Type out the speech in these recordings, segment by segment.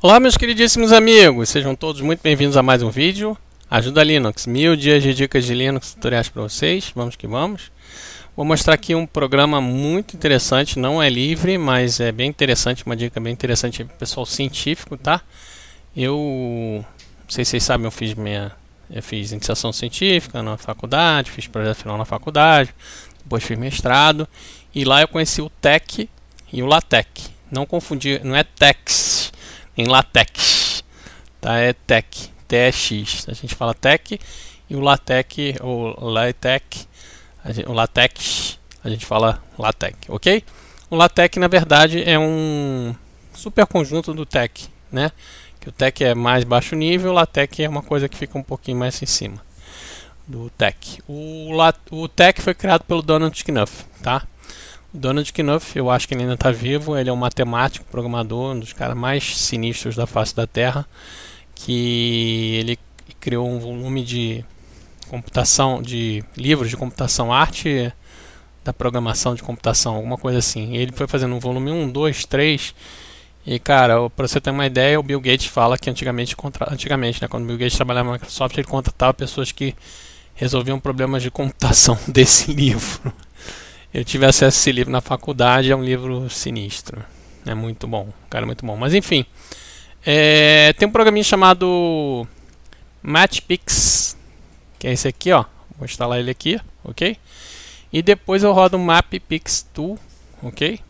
Olá meus queridíssimos amigos, sejam todos muito bem-vindos a mais um vídeo Ajuda Linux, mil dias de dicas de Linux, tutoriais para vocês, vamos que vamos Vou mostrar aqui um programa muito interessante, não é livre, mas é bem interessante, uma dica bem interessante para o pessoal científico, tá? Eu, não sei se vocês sabem, eu fiz minha eu fiz iniciação científica na faculdade, fiz projeto final na faculdade, depois fiz mestrado e lá eu conheci o TEC e o LaTeX. Não confundir, não é TEX, em latex. Tá? É tech, TEX. A gente fala tech e o LaTeX ou latex, o latex, a gente fala latex, ok? O latex na verdade é um superconjunto do tech, né? Que o tech é mais baixo nível, o latex é uma coisa que fica um pouquinho mais em cima do tech. O, o tech foi criado pelo Donald Knuth, tá? Donald Knuth, eu acho que ele ainda está vivo. Ele é um matemático, programador, um dos caras mais sinistros da face da Terra. Que ele criou um volume de computação, de livros de computação, arte da programação de computação, alguma coisa assim. ele foi fazendo um volume 1, 2, 3. E cara, para você ter uma ideia, o Bill Gates fala que antigamente, contra... antigamente né, quando o Bill Gates trabalhava na Microsoft, ele contratava pessoas que resolviam problemas de computação desse livro. Eu tive acesso a esse livro na faculdade, é um livro sinistro. É muito bom, cara, é muito bom. Mas enfim, é, tem um programinha chamado Matchpix, que é esse aqui, ó. Vou instalar ele aqui, ok? E depois eu rodo o MapPix Tool, ok?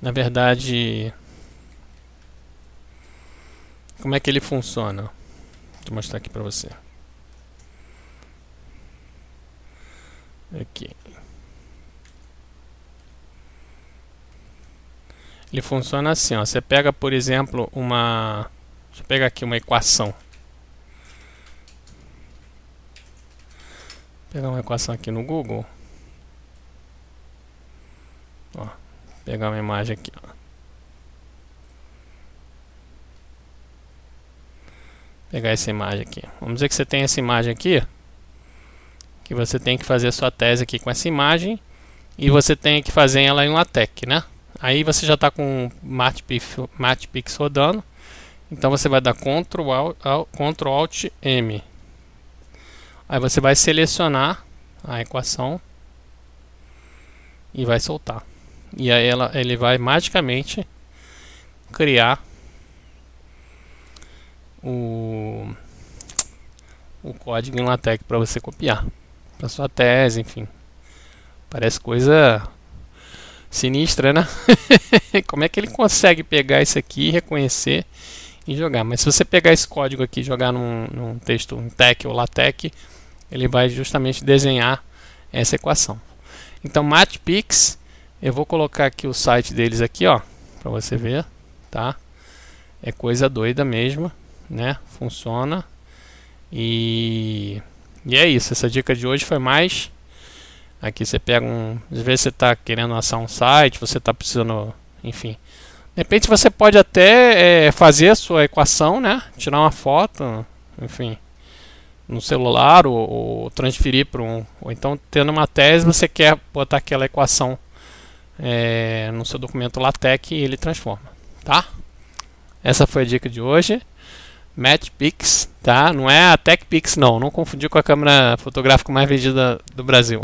Na verdade, como é que ele funciona? Vou mostrar aqui para você. Aqui. Okay. Ele funciona assim, ó. Você pega, por exemplo, uma... Deixa eu pegar aqui uma equação. Vou pegar uma equação aqui no Google. Ó, pegar uma imagem aqui, ó. pegar essa imagem aqui. Vamos dizer que você tem essa imagem aqui. Que você tem que fazer a sua tese aqui com essa imagem. E você tem que fazer ela em LaTeX, né? Aí você já está com o Matpix rodando. Então você vai dar Ctrl Alt, Ctrl Alt M. Aí você vai selecionar a equação e vai soltar. E aí ela, ele vai magicamente criar o, o código em LaTeX para você copiar. Para sua tese, enfim. Parece coisa sinistra, né? Como é que ele consegue pegar isso aqui, reconhecer e jogar? Mas se você pegar esse código aqui e jogar num, num texto em TEC ou LaTeX, ele vai justamente desenhar essa equação. Então, MatPix, eu vou colocar aqui o site deles aqui, ó, para você ver, tá? É coisa doida mesmo, né? Funciona. E, e é isso, essa dica de hoje foi mais Aqui você pega um. Às vezes você está querendo lançar um site, você está precisando. Enfim. De repente você pode até é, fazer a sua equação, né? Tirar uma foto, enfim, no celular ou, ou transferir para um. Ou então, tendo uma tese, você quer botar aquela equação é, no seu documento LaTeX e ele transforma, tá? Essa foi a dica de hoje. MatchPix, tá? Não é a TechPix não, não confundir com a câmera fotográfica mais vendida do Brasil.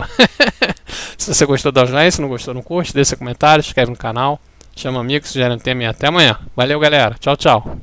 se você gostou das joinha. se não gostou, não curte, deixa seu comentário, se inscreve no canal, chama amigos, sugere um tema e até amanhã. Valeu, galera. Tchau, tchau.